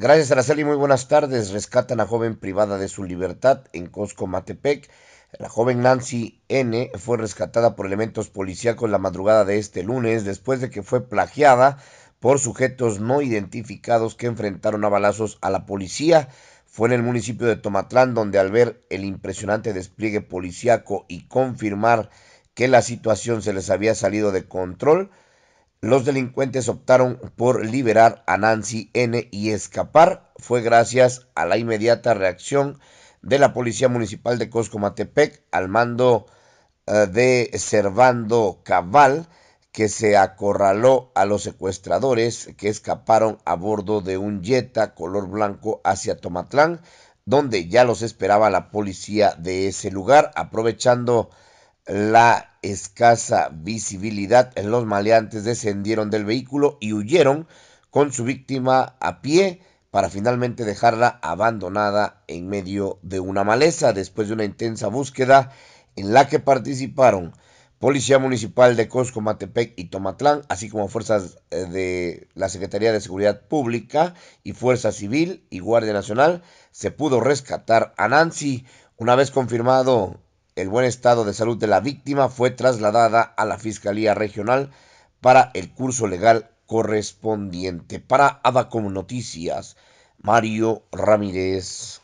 Gracias, Araceli. Muy buenas tardes. Rescatan a joven privada de su libertad en Cosco, Matepec. La joven Nancy N. fue rescatada por elementos policíacos la madrugada de este lunes después de que fue plagiada por sujetos no identificados que enfrentaron a balazos a la policía. Fue en el municipio de Tomatlán donde al ver el impresionante despliegue policíaco y confirmar que la situación se les había salido de control, los delincuentes optaron por liberar a Nancy N y escapar fue gracias a la inmediata reacción de la Policía Municipal de Coscomatepec, al mando eh, de Servando Cabal, que se acorraló a los secuestradores que escaparon a bordo de un Jetta color blanco hacia Tomatlán, donde ya los esperaba la policía de ese lugar, aprovechando la escasa visibilidad, los maleantes descendieron del vehículo y huyeron con su víctima a pie para finalmente dejarla abandonada en medio de una maleza después de una intensa búsqueda en la que participaron Policía Municipal de Cosco, Matepec y Tomatlán, así como fuerzas eh, de la Secretaría de Seguridad Pública y Fuerza Civil y Guardia Nacional, se pudo rescatar a Nancy. Una vez confirmado el buen estado de salud de la víctima fue trasladada a la Fiscalía Regional para el curso legal correspondiente. Para Adacom Noticias, Mario Ramírez.